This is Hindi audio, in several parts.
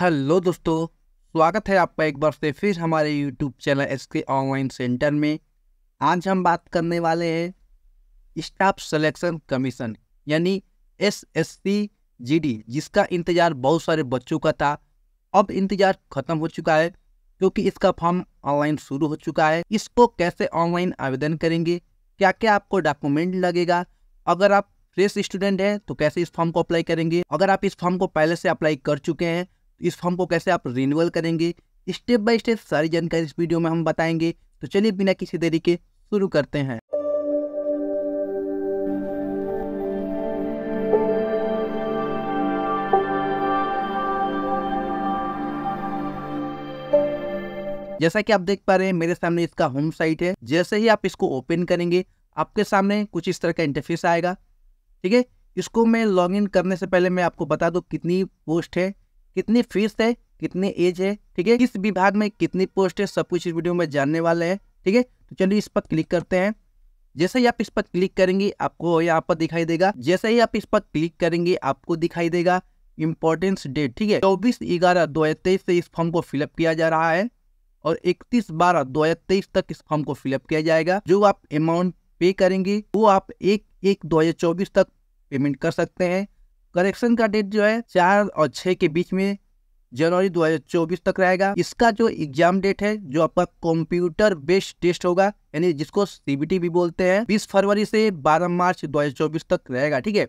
हेलो दोस्तों स्वागत है आपका एक बार से फिर हमारे YouTube channel S K online centre में आज हम बात करने वाले हैं स्टाफ सिलेक्शन कमीशन यानी S S C G D जिसका इंतज़ार बहुत सारे बच्चों का था अब इंतज़ार ख़त्म हो चुका है क्योंकि इसका फॉर्म ऑनलाइन शुरू हो चुका है इसको कैसे ऑनलाइन आवेदन करेंगे क्या क्या आपको डॉक्यूमेंट लगेगा अगर आप फ्रेश स्टूडेंट हैं तो कैसे इस फॉर्म को अप्लाई करेंगे अगर आप इस फॉर्म को पहले से अप्लाई कर चुके हैं तो इस फॉर्म को कैसे आप रिन्यूअल करेंगे स्टेप बाय स्टेप सारी जानकारी इस वीडियो में हम बताएंगे तो चलिए बिना किसी देरी के शुरू करते हैं जैसा कि आप देख पा रहे हैं मेरे सामने इसका होम साइट है जैसे ही आप इसको ओपन करेंगे आपके सामने कुछ इस तरह का इंटरफेस आएगा ठीक है इसको मैं लॉगिन करने से पहले मैं आपको बता दूं कितनी पोस्ट है कितनी फीस है कितनी एज है ठीक है किस विभाग में कितनी पोस्ट है सब कुछ इस वीडियो में जानने वाले हैं ठीक है तो चलिए इस पर क्लिक करते हैं जैसे ही आप इस पर क्लिक करेंगे आपको यहाँ पर दिखाई देगा जैसे ही आप इस पर क्लिक करेंगे आपको दिखाई देगा इम्पोर्टेंस डेट ठीक है चौबीस ग्यारह दो हजार तेईस से इस फॉर्म को फिलअप किया जा रहा है और इकतीस बारह दो हजार तेईस तक इस फॉर्म को फिलअप किया जाएगा जो आप अमाउंट पे करेंगे वो आप एक एक दो हजार चौबीस तक पेमेंट कर सकते हैं करेक्शन का डेट जो है चार और छः के बीच में जनवरी 2024 तक रहेगा इसका जो एग्जाम डेट है जो आपका कंप्यूटर बेस्ड टेस्ट होगा यानी जिसको सीबीटी भी बोलते हैं 20 फरवरी से 12 मार्च 2024 तक रहेगा ठीक है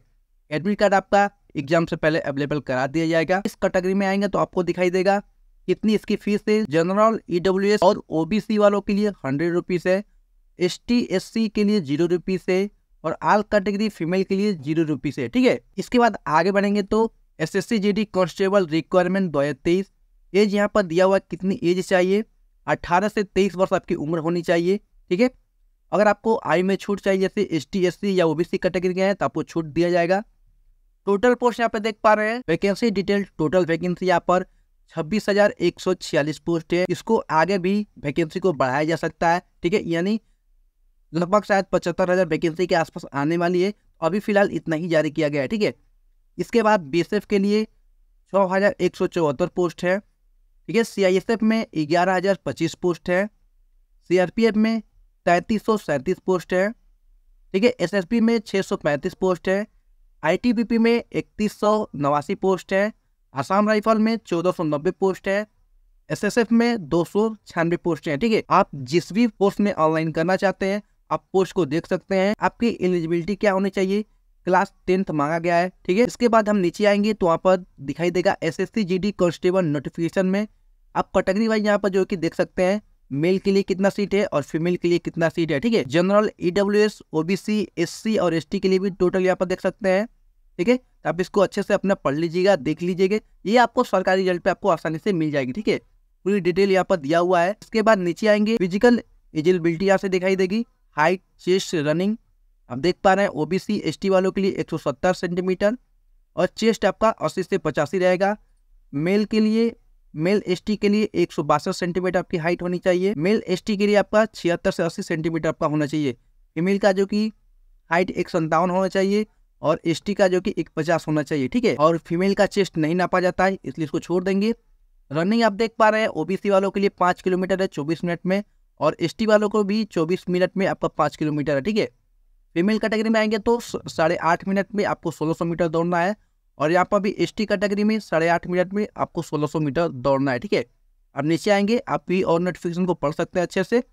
एडमिट कार्ड आपका एग्जाम से पहले अवेलेबल करा दिया जाएगा इस कैटेगरी में आएंगे तो आपको दिखाई देगा कितनी इसकी फीस है जनरल ईडब्ल्यू e और ओबीसी वालों के लिए हंड्रेड रुपीज़ है एस टी के लिए जीरो रुपीज़ है और आल कैटेगरी फीमेल के लिए जीरो रुपीज़ है ठीक है इसके बाद आगे बढ़ेंगे तो एस एस कांस्टेबल रिक्वायरमेंट दो एज यहाँ पर दिया हुआ कितनी एज चाहिए अट्ठारह से तेईस वर्ष आपकी उम्र होनी चाहिए ठीक है अगर आपको आई में छूट चाहिए जैसे एस टी एस सी या ओबीसी कैटेगरी के हैं तो आपको छूट दिया जाएगा टोटल पोस्ट यहाँ पे देख पा रहे हैं वैकेंसी डिटेल टोटल वैकेंसी यहाँ पर छब्बीस हजार एक सौ छियालीस पोस्ट है इसको आगे भी वैकेंसी को बढ़ाया जा सकता है ठीक है यानी लगभग शायद पचहत्तर हज़ार वैकेंसी के आसपास आने वाली है तो अभी फिलहाल इतना ही जारी किया गया है ठीक है इसके बाद बी के लिए छः हज़ार एक सौ चौहत्तर पोस्ट है ठीक है सी आई एस एफ में ग्यारह हज़ार पच्चीस पोस्ट है सी आर पी एफ में तैंतीस सौ सैंतीस पोस्ट है ठीक है एस एस पी में छः सौ पैंतीस पोस्ट है आई टी बी पी में इकतीस सौ नवासी पोस्ट है आसाम राइफल में चौदह सौ नब्बे पोस्ट है एस एस एफ में दो सौ छियानवे पोस्ट हैं ठीक है आप जिस भी पोस्ट में ऑनलाइन करना चाहते हैं आप पोस्ट को देख सकते हैं आपकी एलिजिबिलिटी क्या होनी चाहिए क्लास टेंथ मांगा गया है ठीक है इसके बाद हम नीचे आएंगे तो वहाँ पर दिखाई देगा S S C G D constable notification में आप कैटेगरी वाइज यहाँ पर जो कि देख सकते हैं मेल के लिए कितना सीट है और फीमेल के लिए कितना सीट है ठीक है general E W S O S C और एस टी के लिए भी टोटल यहाँ पर देख सकते हैं ठीक है तो आप इसको अच्छे से अपना पढ़ लीजिएगा देख लीजिएगा ये आपको सरकारी रिजल्ट पे आपको आसानी से मिल जाएगी ठीक है पूरी डिटेल यहाँ पर दिया हुआ है इसके बाद नीचे आएंगे फिजिकल एजिलबिलिटी यहाँ से दिखाई देगी हाइट चेस्ट रनिंग आप देख पा रहे हैं ओबीसी एसटी वालों के लिए 170 सेंटीमीटर और चेस्ट आपका 80 से पचासी रहेगा मेल के लिए मेल एसटी के लिए एक सेंटीमीटर आपकी हाइट होनी चाहिए मेल एसटी के लिए आपका छिहत्तर से अस्सी सेंटीमीटर आपका होना चाहिए फीमेल का जो कि हाइट एक संतावन होना चाहिए और एसटी का जो कि एक पचास होना चाहिए ठीक है और फीमेल का चेस्ट नहीं नापा जाता है इसलिए इसको छोड़ देंगे रनिंग आप देख पा रहे हैं ओबीसी वालों के लिए पाँच किलोमीटर है चौबीस मिनट में और एस वालों को भी चौबीस मिनट में आपका पाँच किलोमीटर है ठीक है फीमेल कैटेगरी में आएंगे तो साढ़े आठ मिनट में आपको सोलह सौ मीटर दौड़ना है और यहाँ पर भी एस कैटेगरी में साढ़े आठ मिनट में आपको सोलह सौ मीटर दौड़ना है ठीक है अब नीचे आएंगे आप भी और नोटिफिकेशन को पढ़ सकते हैं अच्छे से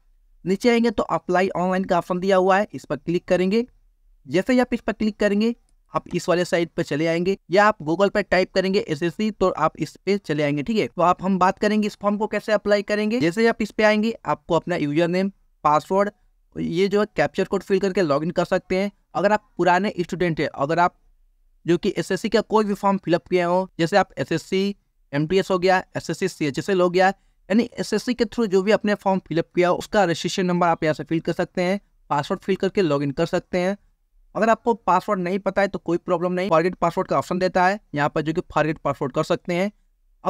नीचे आएंगे तो अप्लाई ऑनलाइन का ऑप्शन दिया हुआ है इस पर क्लिक करेंगे जैसे ही आप इस पर क्लिक करेंगे आप इस वाले साइट पे चले आएंगे या आप गूगल पर टाइप करेंगे एस तो आप इस पे चले आएंगे ठीक है तो आप हम बात करेंगे इस फॉर्म को कैसे अप्लाई करेंगे जैसे आप इस पे आएंगे आपको अपना यूजर नेम पासवर्ड ये जो है कैप्चर कोड फिल करके लॉगिन कर सकते हैं अगर आप पुराने स्टूडेंट हैं अगर आप जो कि एसएससी का कोई भी फॉर्म फिलअप किए हो जैसे आप एसएससी एमटीएस हो गया एसएससी सीएचएसएल हो गया यानी एसएससी के थ्रू जो भी आपने फॉर्म फिलअप किया उसका रजिस्ट्रेशन नंबर आप यहाँ से फिल कर सकते हैं पासवर्ड फिल करके इन कर सकते हैं अगर आपको पासवर्ड नहीं पता है तो कोई प्रॉब्लम नहीं फॉरगेट पासवर्ड का ऑप्शन देता है यहाँ पर जो कि फॉरगेट पासवर्ड कर सकते हैं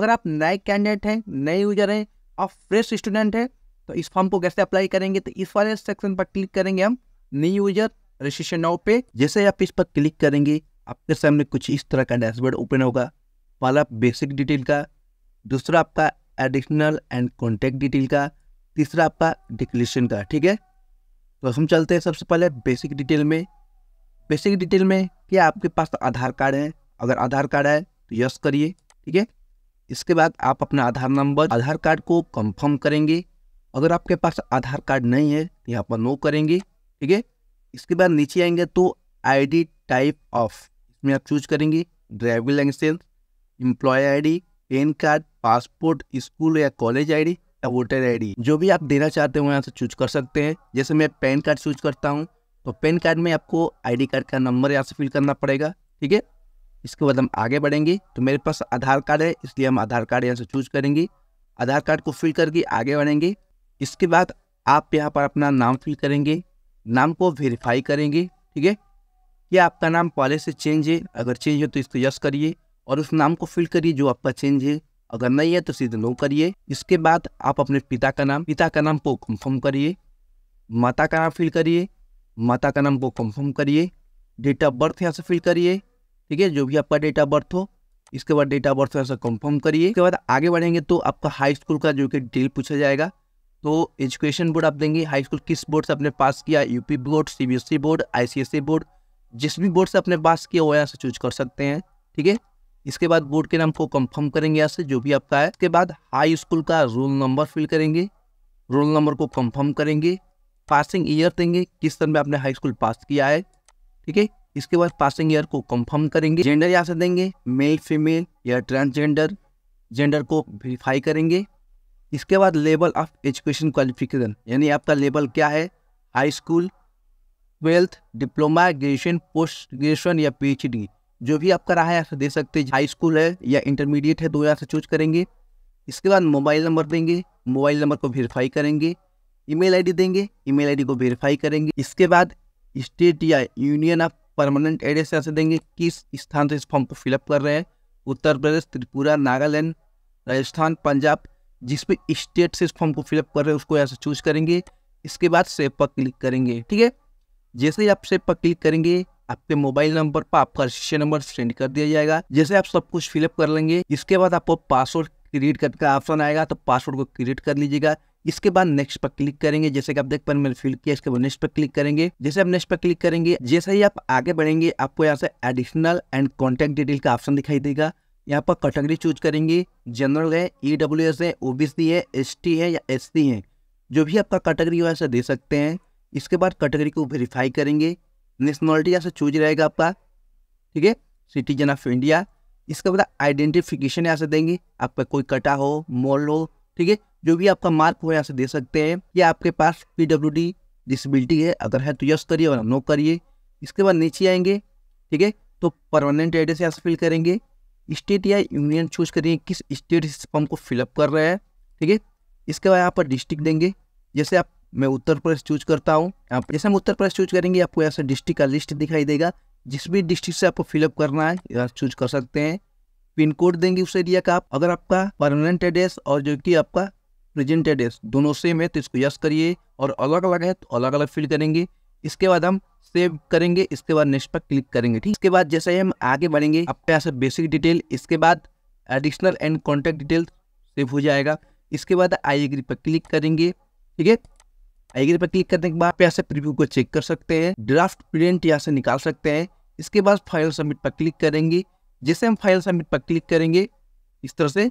अगर आप नए कैंडिडेट हैं नए यूजर हैं आप फ्रेश स्टूडेंट हैं तो इस फॉर्म को कैसे अप्लाई करेंगे तो इस वाले सेक्शन पर क्लिक करेंगे हम न्यू यूजर रजिस्ट्रेशन नाउ पे जैसे आप इस पर क्लिक करेंगे आपके सामने कुछ इस तरह का डैशबोर्ड ओपन होगा पहला बेसिक डिटेल का दूसरा आपका एडिशनल एंड कॉन्टेक्ट डिटेल का तीसरा आपका डिक्लेशन का ठीक है तो हम चलते हैं सबसे पहले बेसिक डिटेल में बेसिक डिटेल में कि आपके पास तो आधार कार्ड है अगर आधार कार्ड है तो यस करिए ठीक है इसके बाद आप अपना आधार नंबर आधार कार्ड को कंफर्म करेंगे अगर आपके पास आधार कार्ड नहीं है तो यहाँ पर नो करेंगे ठीक है इसके बाद नीचे आएंगे तो आईडी टाइप ऑफ इसमें आप चूज करेंगे driving licence employ ID PAN card passport school या कॉलेज आईडी या वोटर आईडी जो भी आप देना चाहते हो यहाँ से चूज कर सकते हैं जैसे मैं पैन कार्ड चूज करता हूँ तो पेन कार्ड में आपको आईडी कार्ड का नंबर यहाँ से फिल करना पड़ेगा ठीक है इसके बाद हम आगे बढ़ेंगे तो मेरे पास आधार कार्ड है इसलिए हम आधार कार्ड यहाँ से चूज करेंगे आधार कार्ड को फिल करके आगे बढ़ेंगे इसके बाद आप यहाँ पर अपना नाम फिल करेंगे नाम को वेरीफाई करेंगे ठीक है या आपका नाम पहले से चेंज है अगर चेंज है तो इसको यस करिए और उस नाम को फिल करिए जो आपका चेंज है अगर नहीं है तो सीधे नो करिए इसके बाद आप अपने पिता का नाम पिता का नाम को कंफर्म करिए माता का नाम फिल करिए माता का नाम को कंफर्म करिए डेट ऑफ बर्थ यहाँ से फिल करिए ठीक है जो भी आपका डेट ऑफ बर्थ हो इसके बाद डेट ऑफ बर्थ यहाँ से कंफर्म करिए इसके बाद आगे बढ़ेंगे तो आपका हाई स्कूल का जो कि डिटेल पूछा जाएगा तो एजुकेशन बोर्ड आप देंगे हाई स्कूल किस बोर्ड से आपने पास किया UP board C board I board जिस भी बोर्ड से आपने पास किया वो यहाँ से चूज कर सकते हैं ठीक है इसके बाद बोर्ड के नाम को कंफर्म करेंगे यहाँ से जो भी आपका है इसके बाद हाई स्कूल का रोल नंबर फिल करेंगे रोल नंबर को कंफर्म करेंगे पासिंग ईयर देंगे किस सन में आपने हाई स्कूल पास किया है ठीक है इसके बाद पासिंग ईयर को कंफर्म करेंगे जेंडर यहाँ से देंगे मेल फीमेल या ट्रांसजेंडर जेंडर को वेरीफाई करेंगे इसके बाद लेवल ऑफ एजुकेशन क्वालिफिकेशन यानी आपका लेवल क्या है high school twelfth diploma graduation post graduation या पी जो भी आपका रहा है यहाँ से दे सकते हैं हाई स्कूल है या इंटरमीडिएट है दो तो यहाँ से चूज करेंगे इसके बाद मोबाइल नंबर देंगे मोबाइल नंबर को वेरीफाई करेंगे ईमेल आईडी देंगे ईमेल आईडी को वेरीफाई करेंगे इसके बाद स्टेट या यूनियन ऑफ परमानेंट एड्रेस ऐसे देंगे किस स्थान से इस फॉर्म को फिलअप कर रहे हैं उत्तर प्रदेश त्रिपुरा नागालैंड राजस्थान पंजाब जिस भी स्टेट से इस फॉर्म को फिलअप कर रहे हैं उसको ऐसे चूज करेंगे इसके बाद सेव पर क्लिक करेंगे ठीक है जैसे ही आप सेव पर क्लिक करेंगे आपके मोबाइल नंबर पर आपका रजिस्ट्रेशन नंबर सेंड कर दिया जाएगा जैसे आप सब कुछ फिलअप कर लेंगे इसके बाद आपको पासवर्ड क्रिएट करने का ऑप्शन आएगा तो पासवर्ड को क्रिएट कर लीजिएगा इसके बाद नेक्स्ट पर क्लिक करेंगे जैसे कि आप देख पा रहे मैंने फिल किया इसके बाद नेक्स्ट पर क्लिक करेंगे जैसे आप नेक्स्ट पर क्लिक करेंगे जैसे ही आप आगे बढ़ेंगे आपको यहाँ से एडिशनल एंड कॉन्टैक्ट डिटेल का ऑप्शन दिखाई देगा यहाँ पर कैटेगरी चूज करेंगे जनरल है ई डब्ल्यू एस है ओ बी सी है एस टी है या एस सी है जो भी आपका कैटेगरी हो ऐसा दे सकते हैं इसके बाद कैटेगरी को वेरीफाई करेंगे नेशनलिटी यहाँ से चूज रहेगा आपका ठीक है सिटीजन ऑफ इंडिया इसके बाद आइडेंटिफिकेशन यहाँ से देंगे आपका कोई कटा हो मॉल हो ठीक है जो भी आपका मार्क हो यहाँ से दे सकते हैं या आपके पास पी डब्ल्यू डी डिसबिलिटी है अगर है तो यस करिए और नो करिए इसके बाद नीचे आएंगे ठीक है तो परमानेंट एड्रेस यहाँ से फिल करेंगे स्टेट या यूनियन चूज करेंगे किस स्टेट इस फॉर्म को फिलअप कर रहे हैं ठीक है इसके बाद यहाँ पर डिस्ट्रिक्ट देंगे जैसे आप मैं उत्तर प्रदेश चूज करता हूँ आप जैसे हम उत्तर प्रदेश चूज करेंगे आपको ऐसा डिस्ट्रिक्ट का लिस्ट दिखाई देगा जिस भी डिस्ट्रिक्ट से आपको फिलअप करना है यहाँ चूज कर सकते हैं पिन कोड देंगे उस एरिया का आप अगर आपका परमानेंट एड्रेस और जो कि आपका प्रेजेंट एड्रेस दोनों सेम है तो इसको यस करिए और अलग अलग है तो अलग अलग फिल करेंगे इसके बाद हम सेव करेंगे इसके बाद नेक्स्ट पर क्लिक करेंगे ठीक इसके बाद जैसे ही हम आगे बढ़ेंगे आपके यहाँ से बेसिक डिटेल इसके बाद additional and contact detail save हो जाएगा इसके बाद आई एग्री पर क्लिक करेंगे ठीक है आई एग्री पर क्लिक करने के बाद आप यहाँ से प्रिव्यू को चेक कर सकते हैं ड्राफ्ट प्रिंट यहाँ से निकाल सकते हैं इसके बाद फाइल सबमिट पर क्लिक करेंगे जैसे हम फाइल सबमिट पर क्लिक करेंगे इस तरह से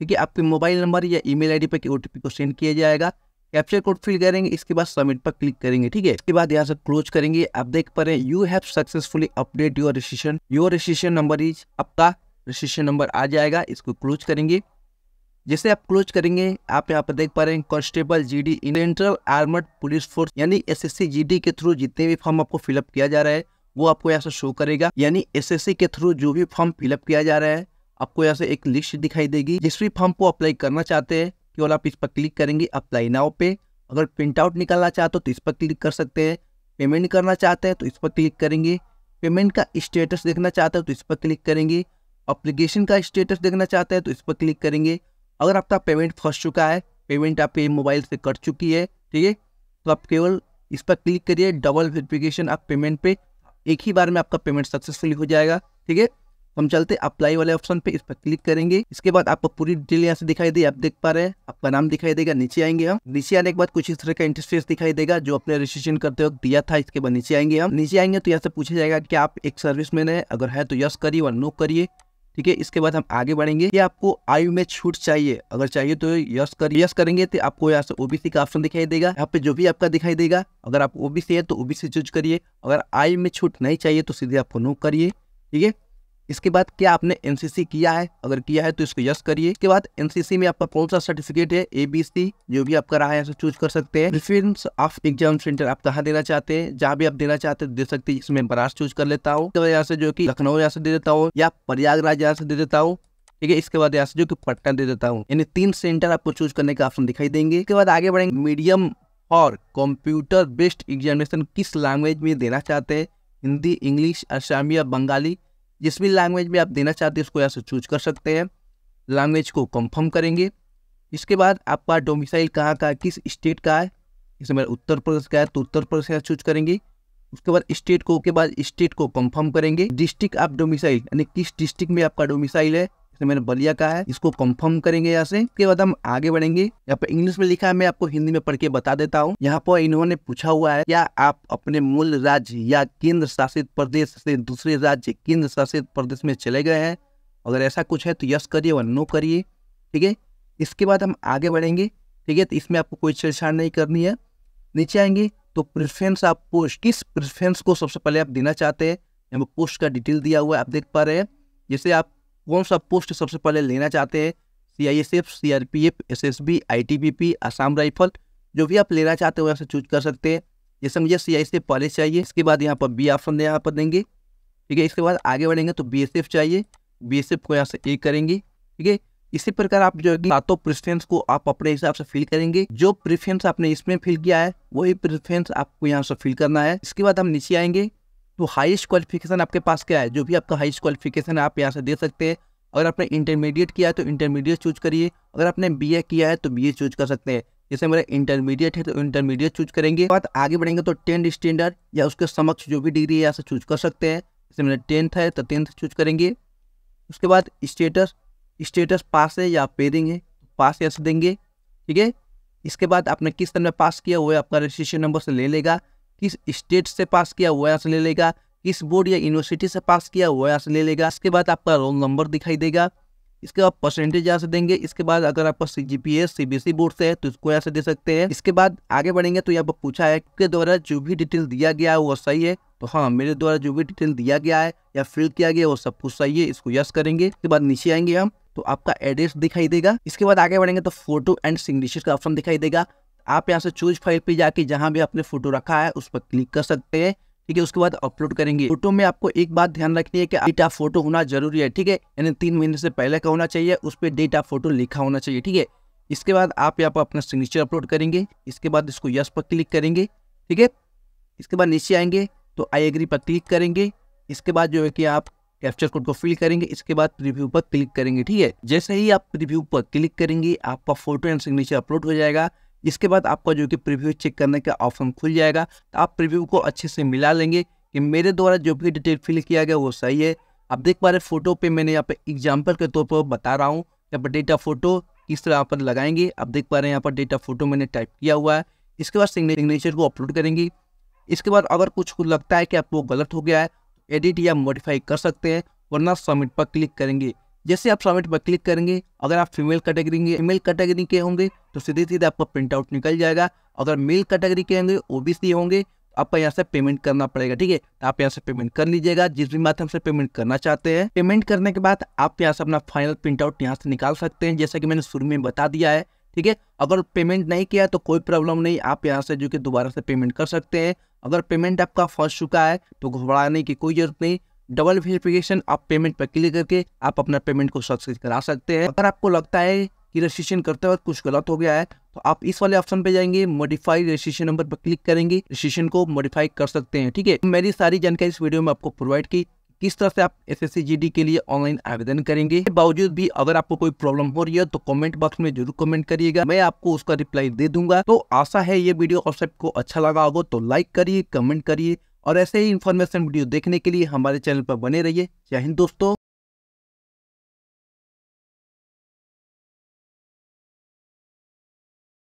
ठीक है आपके मोबाइल नंबर या ईमेल आईडी पर ओ को सेंड किया जाएगा कैप्चर कोड फिल करेंगे इसके बाद सबमिट पर क्लिक करेंगे ठीक है इसके बाद यहाँ से क्लोज करेंगे आप देख पा रहे हैं you have successfully update your registration your registration number is आपका रजिस्ट्रेशन नंबर आ जाएगा इसको क्लोज करेंगे जैसे आप क्लोज करेंगे आप यहाँ पर देख पा रहे हैं constable GD central armed police force यानी एसएससी जीडी के थ्रू जितने भी फॉर्म आपको फिलअप किया जा रहा है वो आपको यहाँ से शो करेगा यानी एसएससी के थ्रू जो भी फॉर्म फिलअप किया जा रहा है आपको यहाँ से एक लिस्ट दिखाई देगी जिस भी फॉर्म को अप्लाई करना चाहते हैं केवल आप इस पर क्लिक करेंगे अप्लाई नाव पे अगर प्रिंट आउट निकालना चाहते हो तो इस पर क्लिक कर सकते हैं पेमेंट करना चाहते हैं तो इस पर क्लिक करेंगे पेमेंट का स्टेटस देखना चाहते हो तो इस पर क्लिक करेंगे अप्लीकेशन का स्टेटस देखना चाहते हैं तो इस पर क्लिक करेंगे अगर आपका पेमेंट फंस चुका है पेमेंट आपके मोबाइल से कट चुकी है ठीक है तो आप केवल इस पर क्लिक करिए डबल वेरिफिकेशन आप पेमेंट पे एक ही बार में आपका पेमेंट सक्सेसफुल हो जाएगा ठीक है हम चलते अप्लाई वाले ऑप्शन पे इस पर क्लिक करेंगे इसके बाद आपको पूरी डिटेल यहाँ से दिखाई दे आप देख पा रहे हैं आपका नाम दिखाई देगा नीचे आएंगे हम नीचे आने के बाद कुछ इस तरह का इंटरफेस दिखाई देगा जो अपने रजिस्ट्रेशन करते वक्त दिया था इसके बाद नीचे आएंगे हम नीचे आएंगे तो यहाँ से पूछा जाएगा कि आप एक सर्विस मैन है अगर है तो यस करिए और नो करिए ठीक है इसके बाद हम आगे बढ़ेंगे कि आपको आयु में छूट चाहिए अगर चाहिए तो यस कर यस करेंगे तो आपको यहाँ से ओबीसी का ऑप्शन दिखाई देगा यहाँ पे जो भी आपका दिखाई देगा अगर आप ओबीसी है तो ओबीसी चूज करिए अगर आयु में छूट नहीं चाहिए तो सीधे आपको नो करिए ठीक है इसके बाद क्या आपने एनसीसी किया है अगर किया है तो इसको यस करिए इसके बाद एनसीसी में आपका कौन सा सर्टिफिकेट है ए बी सी जो भी आपका रहा है चूज कर सकते हैं रेफरेंस ऑफ एग्जाम सेंटर आप कहाँ देना चाहते हैं जहाँ भी आप देना चाहते हैं दे सकते हैं इसमें बनारस चूज कर लेता हूँ तो यहाँ से जो की लखनऊ यहाँ से दे देता हूँ या प्रयागराज यहाँ से दे देता हूँ ठीक है इसके बाद यहाँ से जो कि पटना दे देता हूँ यानी तीन सेंटर आपको चूज करने का ऑप्शन दिखाई देंगे इसके बाद आगे बढ़ेंगे मीडियम और कंप्यूटर बेस्ड एग्जामिनेशन किस लैंग्वेज में देना चाहते हैं हिंदी इंग्लिश असमिया बंगाली जिस भी लैंग्वेज में आप देना चाहते हैं उसको यहाँ से चूज कर सकते हैं लैंग्वेज को कंफर्म करेंगे इसके बाद आपका डोमिसाइल कहाँ का है किस स्टेट का है जैसे मेरा उत्तर प्रदेश का है तो उत्तर प्रदेश यहाँ चूज करेंगे उसके बाद स्टेट को के बाद स्टेट को कंफर्म करेंगे डिस्ट्रिक्ट आप डोमिसाइल यानी किस डिस्ट्रिक्ट में आपका डोमिसाइल है इसमें मैंने बलिया कहा है इसको कंफर्म करेंगे यहाँ से उसके बाद हम आगे बढ़ेंगे यहाँ पर इंग्लिश में लिखा है मैं आपको हिंदी में पढ़ के बता देता हूँ यहाँ पर इन्होंने पूछा हुआ है क्या आप अपने मूल राज्य या केंद्र शासित प्रदेश से दूसरे राज्य केंद्र शासित प्रदेश में चले गए हैं अगर ऐसा कुछ है तो यस करिए और नो करिए ठीक है इसके बाद हम आगे बढ़ेंगे ठीक है तो इसमें आपको कोई छेड़छाड़ नहीं करनी है नीचे आएंगे तो प्रेफरेंस आप पोस्ट किस प्रेफरेंस को सबसे पहले आप देना चाहते हैं यहाँ पोस्ट का डिटेल दिया हुआ है आप देख पा रहे हैं जैसे आप कौन सा पोस्ट सबसे पहले लेना चाहते हैं C I S F C R P F S S B I T B P Assam rifle जो भी आप लेना चाहते हो यहाँ से चूज कर सकते हैं जैसे मुझे सी आई एस एफ पहले चाहिए इसके बाद यहाँ पर बी ऑप्शन यहाँ पर देंगे ठीक है इसके बाद आगे बढ़ेंगे तो बी एस एफ चाहिए बी एस एफ को यहाँ से ए करेंगे ठीक है इसी प्रकार आप जो है सातों प्रेफरेंस को आप अपने हिसाब से फिल करेंगे जो प्रेफरेंस आपने इसमें फिल किया है वही प्रेफरेंस आपको यहाँ से फिल करना है इसके बाद हम नीचे आएंगे तो हाइस्ट क्वालिफिकेशन आपके पास क्या है जो भी आपका हाइस्ट क्वालिफिकेशन है आप यहाँ से दे सकते हैं अगर आपने इंटरमीडिएट किया है तो इंटरमीडिएट चूज करिए अगर आपने बीए किया है तो बीए चूज कर सकते हैं जैसे मेरा इंटरमीडिएट है तो इंटरमीडिएट चूज करेंगे बाद आगे बढ़ेंगे तो टेंथ स्टैंडर्ड या उसके समक्ष जो भी डिग्री है यहाँ से चूज कर सकते हैं जैसे मेरा टेंथ है तो टेंथ चूज करेंगे उसके बाद स्टेटस स्टेटस पास है या पेरिंग है पास यहाँ से देंगे ठीक है इसके बाद आपने किस तरह में पास किया वो आपका रजिस्ट्रेशन नंबर से ले लेगा किस स्टेट से पास किया वो यहाँ से ले लेगा किस बोर्ड या यूनिवर्सिटी से पास किया वो यहाँ से ले लेगा इसके बाद आपका रोल नंबर दिखाई देगा इसके बाद परसेंटेज यहाँ से देंगे इसके बाद अगर आपका C G P S C B board से है तो इसको यहाँ से दे सकते हैं इसके बाद आगे बढ़ेंगे तो यहाँ पर पूछा है के द्वारा जो भी डिटेल दिया गया है वो सही है तो हाँ मेरे द्वारा जो भी डिटेल दिया गया है या फिल किया गया वो सब कुछ सही है इसको यस करेंगे इसके बाद नीचे आएंगे हम तो आपका एड्रेस दिखाई देगा इसके बाद आगे बढ़ेंगे तो फोटो एंड सिग्नेचर का ऑप्शन दिखाई देगा आप यहाँ से चूज फाइल पे जाके जहाँ भी आपने फोटो रखा है उस पर क्लिक कर सकते हैं ठीक है उसके बाद अपलोड करेंगे फोटो में आपको एक बात ध्यान रखनी है कि डेट ऑफ फोटो होना जरूरी है ठीक है यानी तीन महीने से पहले का होना चाहिए उस पर डेट ऑफ फोटो लिखा होना चाहिए ठीक है इसके बाद आप यहाँ पर अपना सिग्नेचर अपलोड करेंगे इसके बाद इसको यस पर क्लिक करेंगे ठीक है इसके बाद नीचे आएंगे तो आई एग्री पर क्लिक करेंगे इसके बाद जो है कि आप कैप्चर कोड को फिल करेंगे इसके बाद प्रीव्यू पर क्लिक करेंगे ठीक है जैसे ही आप प्रीव्यू पर क्लिक करेंगे आपका फोटो एंड सिग्नेचर अपलोड हो जाएगा इसके बाद आपका जो कि प्रीव्यू चेक करने का ऑप्शन खुल जाएगा तो आप प्रीव्यू को अच्छे से मिला लेंगे कि मेरे द्वारा जो भी डिटेल फिल किया गया वो सही है आप देख पा रहे फोटो पे मैंने यहाँ पे एग्जाम्पल के तौर पर बता रहा हूँ यहाँ पर डेटा फोटो किस तरह यहाँ पर लगाएंगे आप देख पा रहे हैं यहाँ पर डेटा फोटो मैंने टाइप किया हुआ है इसके बाद सिग्नेचर को अपलोड करेंगे इसके बाद अगर कुछ लगता है कि आपको गलत हो गया है एडिट या मॉडिफाई कर सकते हैं वरना सबमिट पर क्लिक करेंगे जैसे आप सबमिट पर क्लिक करेंगे अगर आप फीमेल कैटेगरी के फीमेल कैटेगरी के होंगे तो सीधे सीधे आपका प्रिंट आउट निकल जाएगा अगर मेल कैटेगरी के होंगे सी होंगे तो आपको यहाँ से पेमेंट करना पड़ेगा ठीक है तो आप यहाँ से पेमेंट कर लीजिएगा जिस भी माध्यम से पेमेंट करना चाहते हैं पेमेंट करने के बाद आप यहाँ से अपना फाइनल प्रिंट आउट यहाँ से निकाल सकते हैं जैसा कि मैंने शुरू में बता दिया है ठीक है अगर पेमेंट नहीं किया तो कोई प्रॉब्लम नहीं आप यहाँ से जो कि दोबारा से पेमेंट कर सकते हैं अगर पेमेंट आपका फंस चुका है तो घबराने की कोई जरूरत नहीं डबल वेरिफिकेशन आप पेमेंट पर क्लिक करके आप अपना पेमेंट को सक्सेस करा सकते हैं अगर आपको लगता है कि रजिस्ट्रेशन करते वक्त कुछ गलत हो गया है तो आप इस वाले ऑप्शन पे जाएंगे मॉडिफाई रजिस्ट्रेशन नंबर पर क्लिक करेंगे रजिस्ट्रेशन को मॉडिफाई कर सकते हैं ठीक है मेरी सारी जानकारी इस वीडियो में आपको प्रोवाइड की किस तरह से आप एस एस के लिए ऑनलाइन आवेदन करेंगे बावजूद भी अगर आपको कोई प्रॉब्लम हो रही है तो कमेंट बॉक्स में जरूर कमेंट करिएगा मैं आपको उसका रिप्लाई दे दूंगा तो आशा है ये वीडियो और को अच्छा लगा होगा तो लाइक करिए कमेंट करिए और ऐसे ही इन्फॉर्मेशन वीडियो देखने के लिए हमारे चैनल पर बने रहिए जय हिंद दोस्तों